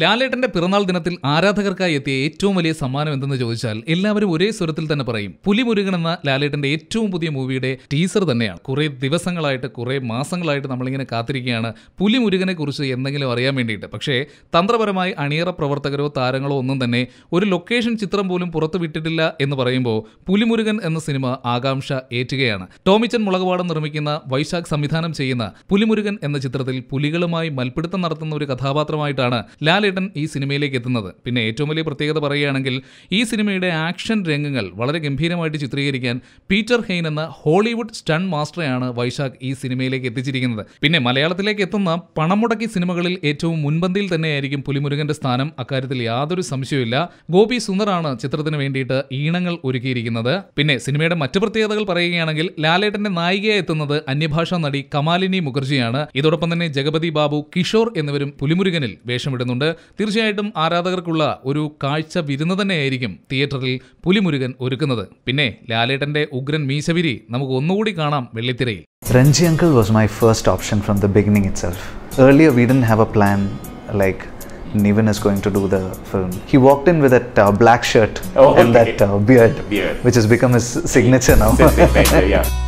ലാലേട്ടന്റെ പിറന്നാൾ ദിനത്തിൽ ആരാധകർക്കായി എത്തിയ ഏറ്റവും വലിയ സമ്മാനം എന്തെന്ന് ചോദിച്ചാൽ എല്ലാവരും ഒരേ സ്വരത്തിൽ തന്നെ പറയും പുലിമുരുകൻ എന്ന ലാലേട്ടന്റെ ഏറ്റവും പുതിയ മൂവിയുടെ ടീസർ തന്നെയാണ് കുറെ ദിവസങ്ങളായിട്ട് കുറെ മാസങ്ങളായിട്ട് നമ്മളിങ്ങനെ കാത്തിരിക്കുകയാണ് പുലിമുരുകനെ കുറിച്ച് എന്തെങ്കിലും അറിയാൻ വേണ്ടിയിട്ട് പക്ഷേ തന്ത്രപരമായി അണിയറ പ്രവർത്തകരോ താരങ്ങളോ ഒന്നും തന്നെ ഒരു ലൊക്കേഷൻ ചിത്രം പോലും പുറത്തു വിട്ടിട്ടില്ല എന്ന് പറയുമ്പോൾ പുലിമുരുകൻ എന്ന സിനിമ ആകാംക്ഷ ഏറ്റുകയാണ് ടോമിച്ചൻ മുളകുപാടം നിർമ്മിക്കുന്ന വൈശാഖ് സംവിധാനം ചെയ്യുന്ന പുലിമുരുകൻ എന്ന ചിത്രത്തിൽ പുലികളുമായി മൽപ്പിടുത്തം നടത്തുന്ന ഒരു കഥാപാത്രമായിട്ടാണ് ലാലേട്ടൻ ചേട്ടൻ ഈ സിനിമയിലേക്ക് എത്തുന്നത് പിന്നെ ഏറ്റവും വലിയ പ്രത്യേകത പറയുകയാണെങ്കിൽ ഈ സിനിമയുടെ ആക്ഷൻ രംഗങ്ങൾ വളരെ ഗംഭീരമായിട്ട് ചിത്രീകരിക്കാൻ പീറ്റർ ഹെയ്ൻ എന്ന ഹോളിവുഡ് സ്റ്റൺ മാസ്റ്ററെയാണ് വൈശാഖ് ഈ സിനിമയിലേക്ക് എത്തിച്ചിരിക്കുന്നത് പിന്നെ മലയാളത്തിലേക്ക് എത്തുന്ന പണം മുടക്കി സിനിമകളിൽ ഏറ്റവും മുൻപന്തിയിൽ തന്നെയായിരിക്കും പുലിമുരുകന്റെ സ്ഥാനം അക്കാര്യത്തിൽ യാതൊരു സംശയവുമില്ല ഗോപി സുന്ദറാണ് ചിത്രത്തിന് വേണ്ടിയിട്ട് ഈണങ്ങൾ ഒരുക്കിയിരിക്കുന്നത് പിന്നെ സിനിമയുടെ മറ്റു പ്രത്യേകതകൾ പറയുകയാണെങ്കിൽ ലാലേട്ടന്റെ നായികയായി എത്തുന്നത് അന്യഭാഷാ നടി കമാലിനി മുഖർജിയാണ് ഇതോടൊപ്പം തന്നെ ജഗപതി ബാബു കിഷോർ എന്നിവരും പുലിമുരുകനിൽ വേഷമിടുന്നുണ്ട് തീർച്ചയായിട്ടും ആരാധകർക്കുള്ള ഒരു കാഴ്ച വിരുന്ന് തന്നെയായിരിക്കും തിയേറ്ററിൽ പുലിമുരുകൻ ഒരുക്കുന്നത് പിന്നെ ലാലേട്ടന്റെ ഉഗ്രൻ മീശവിരി നമുക്ക് ഒന്നുകൂടി കാണാം വെള്ളിത്തിരയിൽ Renji uncle was my first option from the beginning itself earlier we didn't have a plan like Niven is going to do the film. He walked in with that uh, black shirt oh, and okay. that uh, beard, beard, which has become his signature now. yeah.